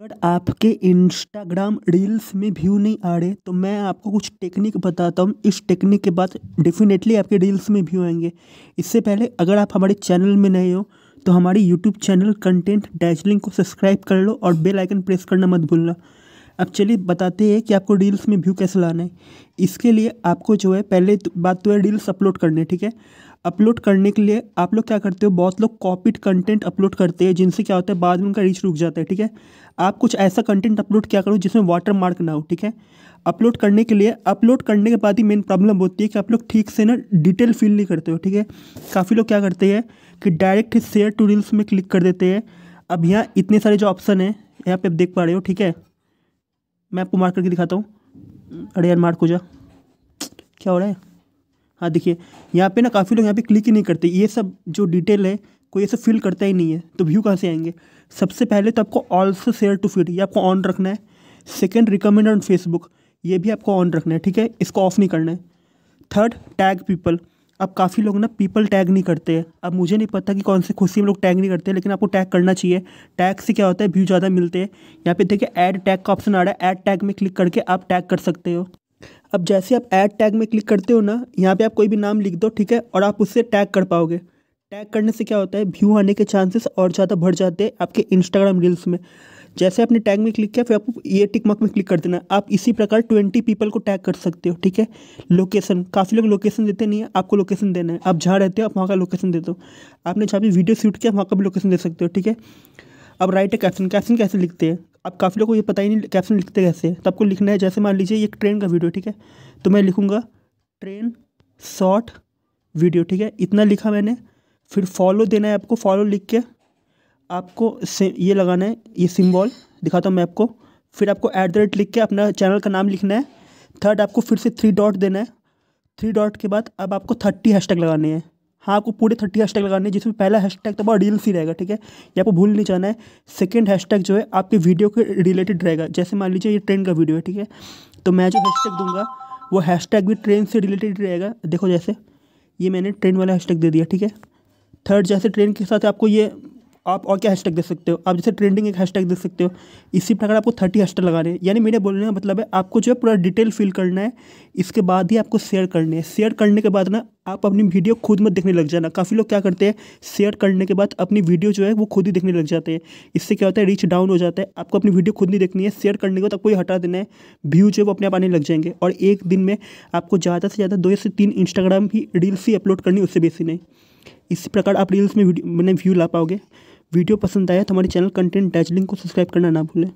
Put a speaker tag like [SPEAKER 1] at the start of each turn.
[SPEAKER 1] अगर आपके Instagram reels में व्यू नहीं आ रहे तो मैं आपको कुछ टेक्निक बताता हूँ इस टेक्निक के बाद डेफिनेटली आपके रील्स में व्यू आएंगे इससे पहले अगर आप हमारे चैनल में नए हो तो हमारे यूट्यूब चैनल कंटेंट डैजलिंग को सब्सक्राइब कर लो और बेल आइकन प्रेस करना मत भूलना अब चलिए बताते हैं कि आपको रील्स में व्यू कैसे लाना है इसके लिए आपको जो है पहले तो बात तो है रील्स अपलोड करने ठीक है अपलोड करने के लिए आप लोग क्या करते हो बहुत लोग कॉपीड कंटेंट अपलोड करते हैं जिनसे क्या होता है बाद में उनका रीच रुक जाता है ठीक है आप कुछ ऐसा कंटेंट अपलोड क्या करो जिसमें वाटर मार्क ना हो ठीक है अपलोड करने के लिए अपलोड करने के बाद ही मेन प्रॉब्लम होती है कि आप लोग ठीक से ना डिटेल फिल नहीं करते हो ठीक है काफ़ी लोग क्या करते हैं कि डायरेक्ट शेयर टू रील्स में क्लिक कर देते हैं अब यहाँ इतने सारे जो ऑप्शन हैं यहाँ पे आप देख पा रहे हो ठीक है मैं आपको मार्क करके दिखाता हूँ अरे यार मार्क हो जा क्या हो रहा है हाँ देखिए यहाँ पे ना काफ़ी लोग यहाँ पे क्लिक ही नहीं करते ये सब जो डिटेल है कोई ये सब फिल करता ही नहीं है तो व्यू कहाँ से आएंगे सबसे पहले तो आपको ऑल्सो शेयर टू फीड ये आपको ऑन रखना है सेकेंड रिकमेंड ऑन फेसबुक ये भी आपको ऑन रखना है ठीक है इसको ऑफ नहीं करना है थर्ड टैग पीपल अब काफ़ी लोग ना पीपल टैग नहीं करते अब मुझे नहीं पता कि कौन से खुशी में लोग टैग नहीं करते लेकिन आपको टैग करना चाहिए टैग से क्या होता है व्यू ज़्यादा मिलते हैं यहाँ पे देखिए ऐड टैग का ऑप्शन आ रहा है ऐड टैग में क्लिक करके आप टैग कर सकते हो अब जैसे आप ऐड टैग में क्लिक करते हो ना यहाँ पर आप कोई भी नाम लिख दो ठीक है और आप उससे टैग कर पाओगे टैग करने से क्या होता है व्यू आने के चांसेस और ज़्यादा बढ़ जाते हैं आपके इंस्टाग्राम रील्स में जैसे आपने टैग में क्लिक किया फिर आपको ये टिक मार्क में क्लिक कर देना आप इसी प्रकार ट्वेंटी पीपल को टैग कर सकते हो ठीक है लोकेशन काफ़ी लोग लोकेशन देते नहीं है आपको लोकेशन देना है आप जहाँ रहते हो आप वहाँ का लोकेशन दे दो आपने जहाँ भी वीडियो शूट किया वहाँ का भी लोकेशन दे सकते हो ठीक है अब राइट है कैप्शन कैप्शन कैसे लिखते हैं आप काफ़ी लोगों को ये पता ही नहीं कैप्शन लिखते कैसे तो आपको लिखना है जैसे मान लीजिए एक ट्रेन का वीडियो ठीक है तो मैं लिखूँगा ट्रेन शॉर्ट वीडियो ठीक है इतना लिखा मैंने फिर फॉलो देना है आपको फॉलो लिख के आपको ये लगाना है ये सिम्बॉल दिखाता हूँ मैं आपको फिर आपको एट द रेट लिख के अपना चैनल का नाम लिखना है थर्ड आपको फिर से थ्री डॉट देना है थ्री डॉट के बाद अब आपको थर्टी हैशटैग लगाने हैं हाँ आपको पूरे थर्टी हैशटैग लगाने हैं जिसमें पहला हैशटैग तो बहुत रील्स ही रहेगा ठीक है ये आपको भूल नहीं जाना है सेकेंड हैशटैग जो है आपके वीडियो के रिलेटेड रहेगा जैसे मान लीजिए ये ट्रेन का वीडियो है ठीक है तो मैं जो हैशटैग दूंगा वो हैशटैग भी ट्रेन से रिलेटेड रहेगा देखो जैसे ये मैंने ट्रेन वाला हैशटैग दे दिया ठीक है थर्ड जैसे ट्रेन के साथ आपको ये आप और क्या हैशटैग दे सकते हो आप जैसे ट्रेंडिंग एक हैशटैग दे सकते हो इसी प्रकार आपको थर्टी हैशटैग लगाने हैं यानी मेरे बोलने का मतलब है आपको जो है पूरा डिटेल फिल करना है इसके बाद ही आपको शेयर करने हैं शेयर करने के बाद ना आप अपनी वीडियो खुद में देखने लग जाना काफ़ी लोग क्या करते हैं शेयर करने के बाद अपनी वीडियो जो है वो खुद ही देखने लग जाते हैं इससे क्या होता है रीच डाउन हो जाता है आपको अपनी वीडियो खुद नहीं देखनी है शेयर करने के बाद आपको ये हटा देना है व्यू जो है वो अपने आप आने लग जाएंगे और एक दिन में आपको ज़्यादा से ज़्यादा दो से तीन इंस्टाग्राम की रील्स ही अपलोड करनी उससे बेसी नहीं इसी प्रकार आप रील्स में मैंने मतलब व्यू ला पाओगे वीडियो पसंद आया तो हमारे चैनल कंटेंट डैच लिंक को सब्सक्राइब करना ना भूलें